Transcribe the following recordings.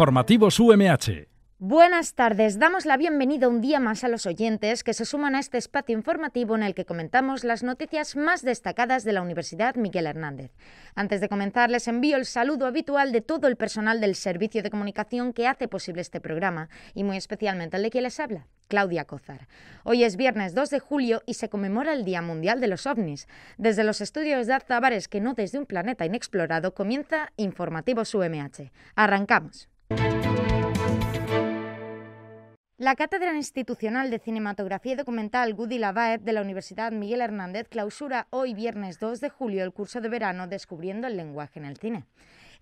Informativos UMH. Buenas tardes, damos la bienvenida un día más a los oyentes que se suman a este espacio informativo en el que comentamos las noticias más destacadas de la Universidad Miguel Hernández. Antes de comenzar, les envío el saludo habitual de todo el personal del Servicio de Comunicación que hace posible este programa y muy especialmente al de quien les habla, Claudia Cozar. Hoy es viernes 2 de julio y se conmemora el Día Mundial de los OVNIs. Desde los estudios de Azabares que no desde un planeta inexplorado, comienza Informativos UMH. Arrancamos. La Cátedra Institucional de Cinematografía y Documental Gudi Lavaet de la Universidad Miguel Hernández clausura hoy viernes 2 de julio el curso de verano Descubriendo el lenguaje en el cine.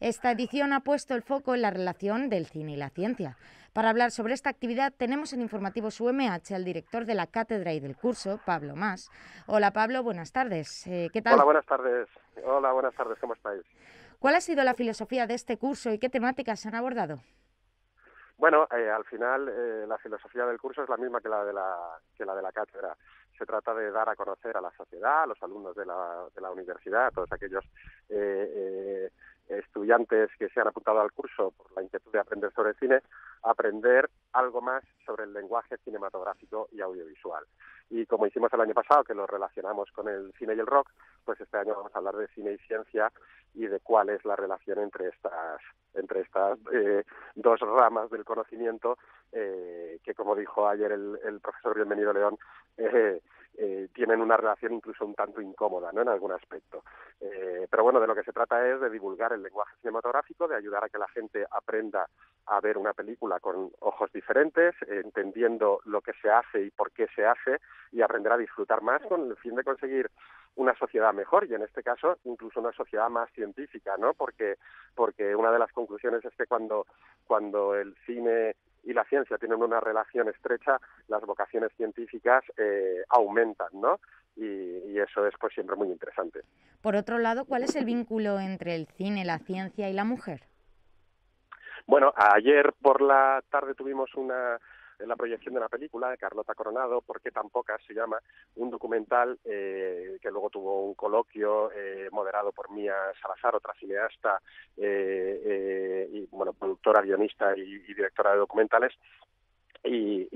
Esta edición ha puesto el foco en la relación del cine y la ciencia. Para hablar sobre esta actividad tenemos en Informativos UMH al director de la cátedra y del curso, Pablo Más. Hola Pablo, buenas tardes. Eh, ¿Qué tal? Hola, buenas tardes. Hola, buenas tardes. ¿Cómo estáis? ¿Cuál ha sido la filosofía de este curso y qué temáticas se han abordado? Bueno, eh, al final eh, la filosofía del curso es la misma que la de la, de la cátedra. Se trata de dar a conocer a la sociedad, a los alumnos de la, universidad, a todos aquellos eh, estudiantes que se han apuntado al curso por la inquietud de aprender sobre el cine, aprender algo más sobre el lenguaje cinematográfico y audiovisual. Y como hicimos el año pasado, que lo relacionamos con el cine y el rock, pues este año vamos a hablar de cine y ciencia y de cuál es la relación entre estas entre estas eh, dos ramas del conocimiento eh, que como dijo ayer el, profesor bienvenido León eh, tienen una relación incluso un tanto incómoda no en algún aspecto pero bueno de lo que se trata es de divulgar el lenguaje cinematográfico de ayudar a que la gente aprenda a ver una película con ojos diferentes, entendiendo lo que se hace y por qué se hace, y aprender a disfrutar más con el fin de conseguir una sociedad mejor y en este caso incluso una sociedad más científica, ¿no? Porque porque una de las conclusiones es que cuando cuando el cine y la ciencia tienen una relación estrecha, las vocaciones científicas eh, aumentan, ¿no? Y, y, eso es pues siempre muy interesante. Por otro lado, ¿cuál es el vínculo entre el cine, la ciencia y la mujer? Bueno, ayer por la tarde tuvimos una eh, la proyección de una película de Carlota Coronado, porque tampoco se llama, un documental eh, que luego tuvo un coloquio eh, moderado por Mía Salazar, otra cineasta y bueno, productora, guionista y directora de documentales, y,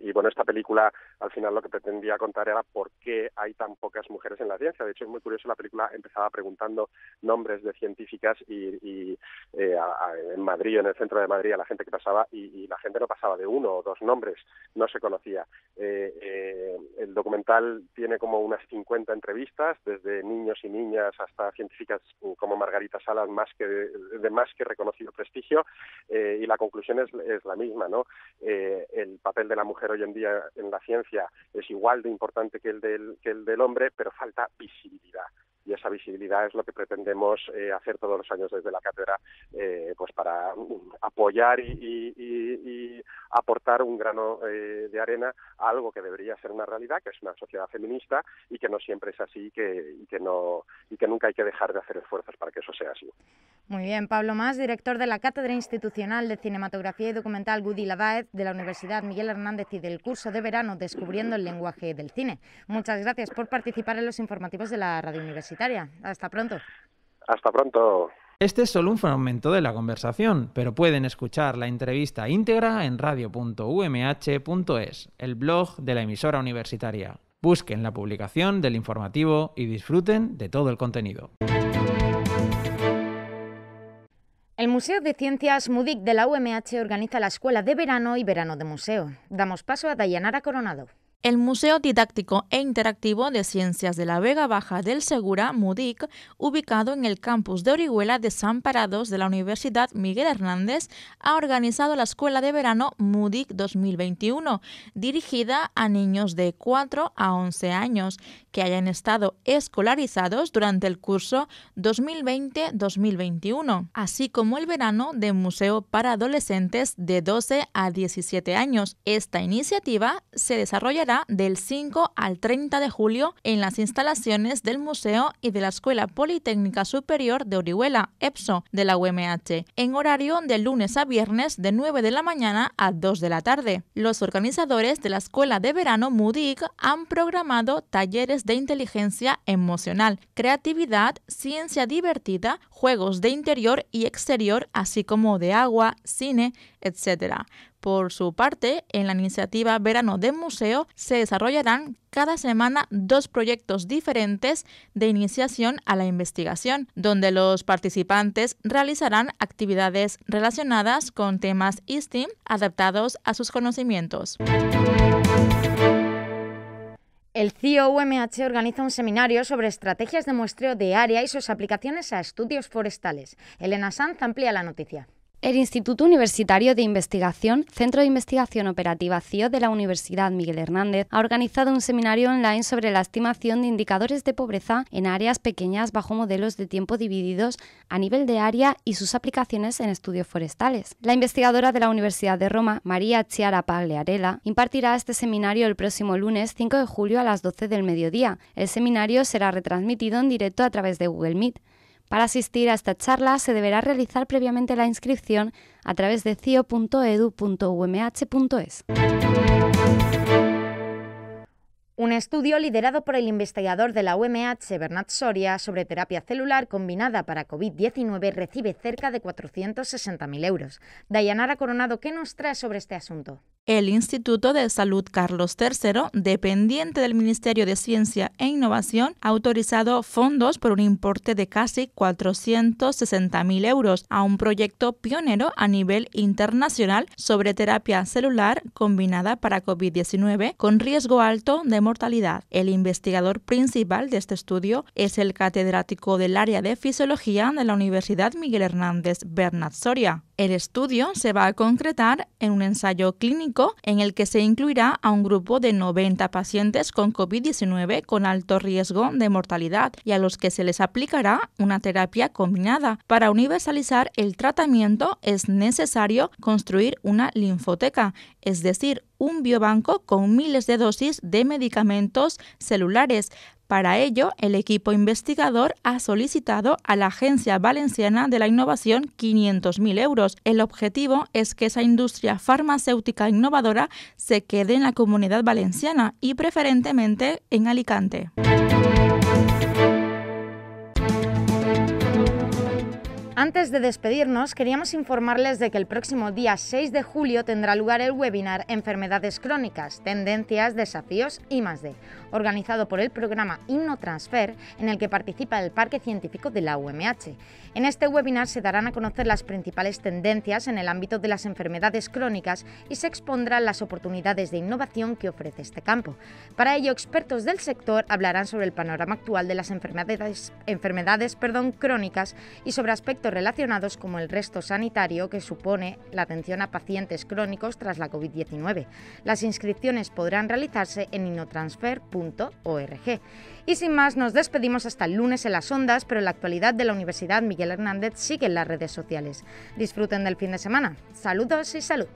y, bueno, esta película al final lo que pretendía contar era por qué hay tan pocas mujeres en la ciencia. De hecho, es muy curioso, la película empezaba preguntando nombres de científicas y, eh, en Madrid, en el centro de Madrid, a la gente que pasaba y, la gente no pasaba de uno o dos nombres, no se conocía. Eh, eh, el documental tiene como unas 50 entrevistas, desde niños y niñas hasta científicas como Margarita Salas, más que, de más que reconocido prestigio, y la conclusión es, la misma, ¿no? Eh, el papel de la mujer hoy en día en la ciencia es igual de importante que el del hombre, pero falta visibilidad y esa visibilidad es lo que pretendemos eh, hacer todos los años desde la cátedra eh, pues para mm, apoyar y, aportar un grano eh, de arena a algo que debería ser una realidad que es una sociedad feminista y que no siempre es así que, y que no y que nunca hay que dejar de hacer esfuerzos para que eso sea así muy bien Pablo Más director de la cátedra institucional de cinematografía y documental Goody Lavaez de la Universidad Miguel Hernández y del curso de verano descubriendo el lenguaje del cine muchas gracias por participar en los informativos de la radio Universidad. Hasta pronto. Hasta pronto. Este es solo un fragmento de la conversación, pero pueden escuchar la entrevista íntegra en radio.umh.es, el blog de la emisora universitaria. Busquen la publicación del informativo y disfruten de todo el contenido. El Museo de Ciencias MUDIC de la UMH organiza la Escuela de Verano y Verano de Museo. Damos paso a Dayanara Coronado. El Museo Didáctico e Interactivo de Ciencias de la Vega Baja del Segura, MUDIC, ubicado en el campus de Orihuela Parados de la Universidad Miguel Hernández, ha organizado la Escuela de Verano MUDIC 2021, dirigida a niños de 4 a 11 años que hayan estado escolarizados durante el curso 2020-2021, así como el verano de Museo para Adolescentes de 12 a 17 años. Esta iniciativa se desarrolla del 5 al 30 de julio en las instalaciones del Museo y de la Escuela Politécnica Superior de Orihuela, EPSO, de la UMH, en horario de lunes a viernes de 9 de la mañana a 2 de la tarde. Los organizadores de la Escuela de Verano MUDIC han programado talleres de inteligencia emocional, creatividad, ciencia divertida, juegos de interior y exterior, así como de agua, cine, etc. Por su parte, en la iniciativa Verano de Museo se desarrollarán cada semana dos proyectos diferentes de iniciación a la investigación, donde los participantes realizarán actividades relacionadas con temas STEAM adaptados a sus conocimientos. El e UMH organiza un seminario sobre estrategias de muestreo de área y sus aplicaciones a estudios forestales. Elena Sanz amplía la noticia. El Instituto Universitario de Investigación, Centro de Investigación Operativa CIO de la Universidad Miguel Hernández, ha organizado un seminario online sobre la estimación de indicadores de pobreza en áreas pequeñas bajo modelos de tiempo divididos a nivel de área y sus aplicaciones en estudios forestales. La investigadora de la Universidad de Roma, María Chiara Pagliarella, impartirá este seminario el próximo lunes 5 de julio a las 12 del mediodía. El seminario será retransmitido en directo a través de Google Meet. Para asistir a esta charla se deberá realizar previamente la inscripción a través de cio.edu.umh.es. Un estudio liderado por el investigador de la UMH, Bernat Soria, sobre terapia celular combinada para COVID-19 recibe cerca de 460.000 euros. Dayanara Coronado, ¿qué nos trae sobre este asunto? el Instituto de Salud Carlos III, dependiente del Ministerio de Ciencia e Innovación, ha autorizado fondos por un importe de casi 460.000 euros a un proyecto pionero a nivel internacional sobre terapia celular combinada para COVID-19 con riesgo alto de mortalidad. El investigador principal de este estudio es el catedrático del área de fisiología de la Universidad Miguel Hernández Bernat Soria. El estudio se va a concretar en un ensayo clínico en el que se incluirá a un grupo de 90 pacientes con COVID-19 con alto riesgo de mortalidad y a los que se les aplicará una terapia combinada. Para universalizar el tratamiento es necesario construir una linfoteca, es decir, un biobanco con miles de dosis de medicamentos celulares para ello, el equipo investigador ha solicitado a la Agencia Valenciana de la Innovación 500.000 euros. El objetivo es que esa industria farmacéutica innovadora se quede en la comunidad valenciana y preferentemente en Alicante. Antes de despedirnos, queríamos informarles de que el próximo día 6 de julio tendrá lugar el webinar Enfermedades crónicas, tendencias, desafíos y más de organizado por el programa Innotransfer, en el que participa el Parque Científico de la UMH. En este webinar se darán a conocer las principales tendencias en el ámbito de las enfermedades crónicas y se expondrán las oportunidades de innovación que ofrece este campo. Para ello, expertos del sector hablarán sobre el panorama actual de las enfermedades, crónicas y sobre aspectos relacionados como el resto sanitario que supone la atención a pacientes crónicos tras la COVID-19. Las inscripciones podrán realizarse en InnoTransfer. Y sin más, nos despedimos hasta el lunes en las ondas, pero la actualidad de la Universidad Miguel Hernández sigue en las redes sociales. Disfruten del fin de semana. Saludos y salud.